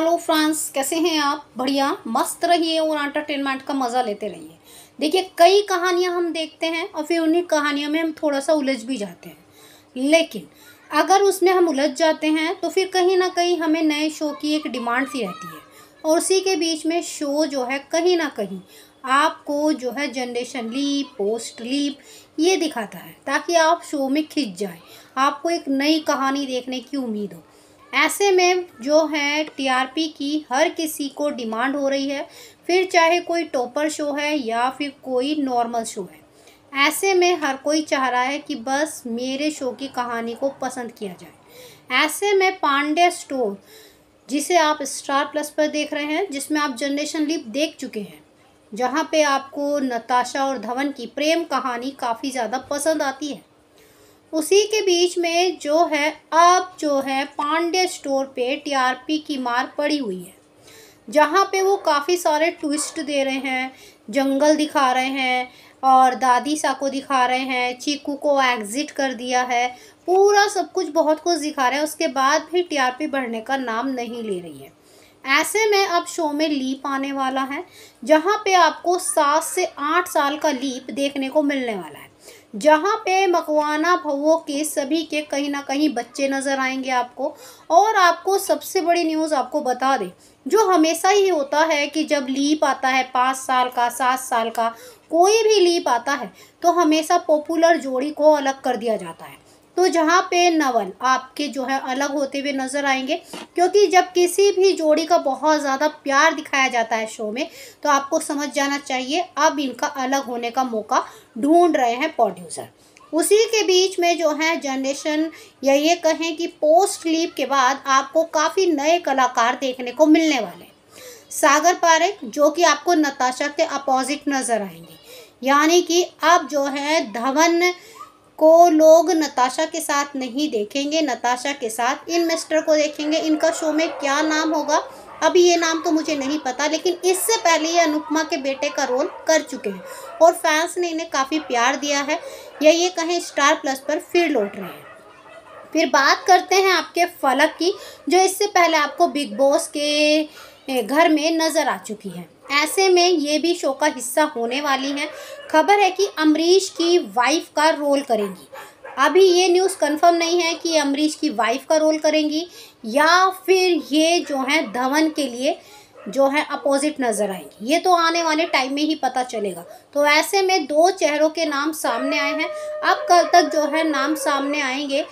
hello France कैसे हैं आप बढ़िया मस्त रहिए और एंटरटेनमेंट का मज़ा लेते रहिए देखिए कई कहानियां हम देखते हैं और फिर उन्हीं कहानियों में हम थोड़ा सा उलझ भी जाते हैं लेकिन अगर उसमें हम उलझ जाते हैं तो फिर कहीं ना कहीं हमें नए शो की एक डिमांड सी रहती है और उसी के बीच में शो जो है कहीं ना कहीं आपको जो है जनरेशन लीप पोस्ट लीप ये दिखाता है ताकि आप शो में खिंच जाएँ आपको एक नई कहानी देखने की उम्मीद हो ऐसे में जो है टीआरपी की हर किसी को डिमांड हो रही है फिर चाहे कोई टॉपर शो है या फिर कोई नॉर्मल शो है ऐसे में हर कोई चाह रहा है कि बस मेरे शो की कहानी को पसंद किया जाए ऐसे में पांडे स्टोर जिसे आप स्टार प्लस पर देख रहे हैं जिसमें आप जनरेशन लिप देख चुके हैं जहाँ पे आपको नताशा और धवन की प्रेम कहानी काफ़ी ज़्यादा पसंद आती है उसी के बीच में जो है अब जो है पांडे स्टोर पे टीआरपी की मार पड़ी हुई है जहाँ पे वो काफ़ी सारे ट्विस्ट दे रहे हैं जंगल दिखा रहे हैं और दादी सा को दिखा रहे हैं चीकू को एग्ज़िट कर दिया है पूरा सब कुछ बहुत कुछ दिखा रहे हैं उसके बाद भी टीआरपी बढ़ने का नाम नहीं ले रही है ऐसे में अब शो में लीप आने वाला है जहाँ पे आपको सात से आठ साल का लीप देखने को मिलने वाला है जहाँ पे मकवाना फवो के सभी के कहीं ना कहीं बच्चे नज़र आएंगे आपको और आपको सबसे बड़ी न्यूज़ आपको बता दें जो हमेशा ही होता है कि जब लीप आता है पाँच साल का सात साल का कोई भी लीप आता है तो हमेशा पॉपुलर जोड़ी को अलग कर दिया जाता है तो जहाँ पे नवन आपके जो है अलग होते हुए नज़र आएंगे क्योंकि जब किसी भी जोड़ी का बहुत ज़्यादा प्यार दिखाया जाता है शो में तो आपको समझ जाना चाहिए अब इनका अलग होने का मौका ढूंढ रहे हैं प्रोड्यूसर उसी के बीच में जो है जनरेशन या ये कहें कि पोस्ट लीप के बाद आपको काफ़ी नए कलाकार देखने को मिलने वाले हैं सागर पारेख जो कि आपको नताशा के अपोजिट नज़र आएंगे यानी कि अब जो है धवन को लोग नताशा के साथ नहीं देखेंगे नताशा के साथ इन मिस्टर को देखेंगे इनका शो में क्या नाम होगा अभी ये नाम तो मुझे नहीं पता लेकिन इससे पहले ये अनुपमा के बेटे का रोल कर चुके हैं और फैंस ने इन्हें काफ़ी प्यार दिया है या ये कहें स्टार प्लस पर फिर लौट रहे हैं फिर बात करते हैं आपके फलक की जो इससे पहले आपको बिग बॉस के घर में नज़र आ चुकी है ऐसे में ये भी शो का हिस्सा होने वाली हैं खबर है कि अमरीश की वाइफ का रोल करेंगी अभी ये न्यूज़ कंफर्म नहीं है कि अमरीश की वाइफ का रोल करेंगी या फिर ये जो है धवन के लिए जो है अपोजिट नज़र आएंगी ये तो आने वाले टाइम में ही पता चलेगा तो ऐसे में दो चेहरों के नाम सामने आए हैं अब कल तक जो है नाम सामने आएंगे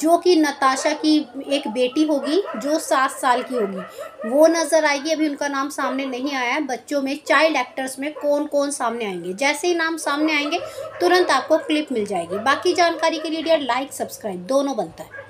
जो कि नताशा की एक बेटी होगी जो सात साल की होगी वो नज़र आएगी अभी उनका नाम सामने नहीं आया है बच्चों में चाइल्ड एक्टर्स में कौन कौन सामने आएंगे जैसे ही नाम सामने आएंगे तुरंत आपको क्लिप मिल जाएगी बाकी जानकारी के लिए डियर लाइक सब्सक्राइब दोनों बनता है